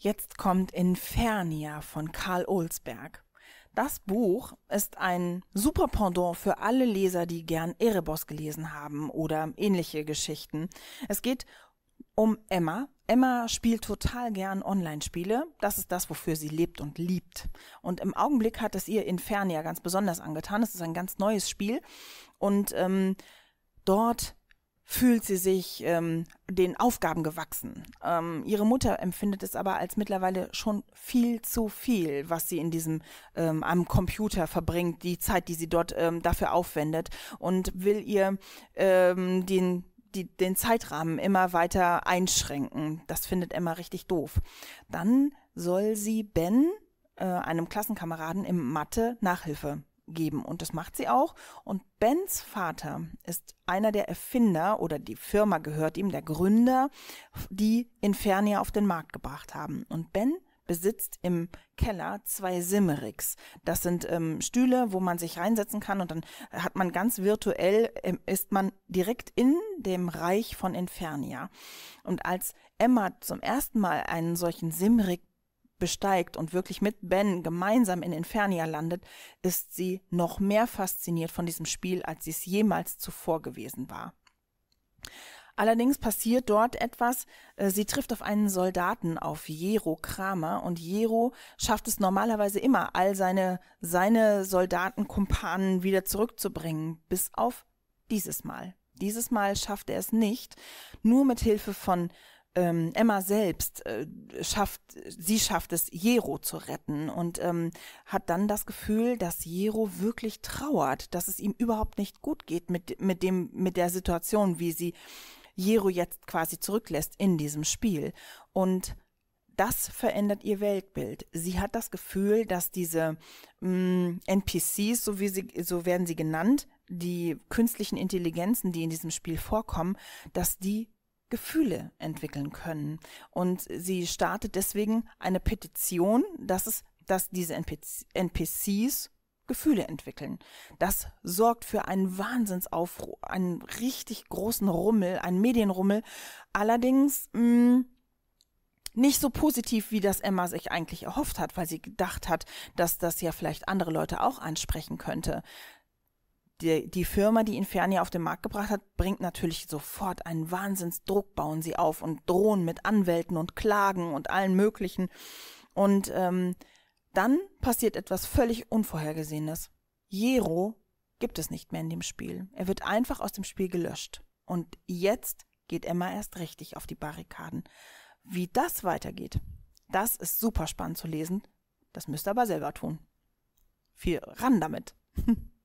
Jetzt kommt Infernia von Karl Olsberg. Das Buch ist ein super Pendant für alle Leser, die gern Erebos gelesen haben oder ähnliche Geschichten. Es geht um Emma. Emma spielt total gern Online-Spiele. Das ist das, wofür sie lebt und liebt. Und im Augenblick hat es ihr Infernia ganz besonders angetan. Es ist ein ganz neues Spiel und ähm, dort fühlt sie sich ähm, den Aufgaben gewachsen. Ähm, ihre Mutter empfindet es aber als mittlerweile schon viel zu viel, was sie in diesem ähm, am Computer verbringt, die Zeit, die sie dort ähm, dafür aufwendet und will ihr ähm, den die, den Zeitrahmen immer weiter einschränken. Das findet Emma richtig doof. Dann soll sie Ben, äh, einem Klassenkameraden, im Mathe Nachhilfe geben. Und das macht sie auch. Und Bens Vater ist einer der Erfinder oder die Firma gehört ihm, der Gründer, die Infernia auf den Markt gebracht haben. Und Ben besitzt im Keller zwei Simmericks. Das sind ähm, Stühle, wo man sich reinsetzen kann und dann hat man ganz virtuell, äh, ist man direkt in dem Reich von Infernia. Und als Emma zum ersten Mal einen solchen Simmerick besteigt und wirklich mit Ben gemeinsam in Infernia landet, ist sie noch mehr fasziniert von diesem Spiel, als sie es jemals zuvor gewesen war. Allerdings passiert dort etwas. Äh, sie trifft auf einen Soldaten, auf Jero Kramer, und Jero schafft es normalerweise immer, all seine, seine Soldatenkumpanen wieder zurückzubringen, bis auf dieses Mal. Dieses Mal schafft er es nicht. Nur mit Hilfe von ähm, Emma selbst äh, schafft, sie schafft es, Jero zu retten und ähm, hat dann das Gefühl, dass Jero wirklich trauert, dass es ihm überhaupt nicht gut geht mit, mit dem, mit der Situation, wie sie Jero jetzt quasi zurücklässt in diesem Spiel. Und das verändert ihr Weltbild. Sie hat das Gefühl, dass diese mh, mm, NPCs, so wie sie, so werden sie genannt, die künstlichen Intelligenzen, die in diesem Spiel vorkommen, dass die Gefühle entwickeln können. Und sie startet deswegen eine Petition, dass es, dass diese NPCs Gefühle entwickeln. Das sorgt für einen Wahnsinnsaufruhr, einen richtig großen Rummel, einen Medienrummel. Allerdings mh, hm, nicht so positiv, wie das Emma sich eigentlich erhofft hat, weil sie gedacht hat, dass das ja vielleicht andere Leute auch ansprechen könnte die, die Firma, die Infernia auf den Markt gebracht hat, bringt natürlich sofort einen Wahnsinnsdruck, bauen sie auf und drohen mit Anwälten und Klagen und allen möglichen. Und ähm, dann passiert etwas völlig Unvorhergesehenes. Jero gibt es nicht mehr in dem Spiel. Er wird einfach aus dem Spiel gelöscht. Und jetzt geht Emma erst richtig auf die Barrikaden. Wie das weitergeht, das ist super spannend zu lesen. Das müsst ihr aber selber tun. Viel ran damit.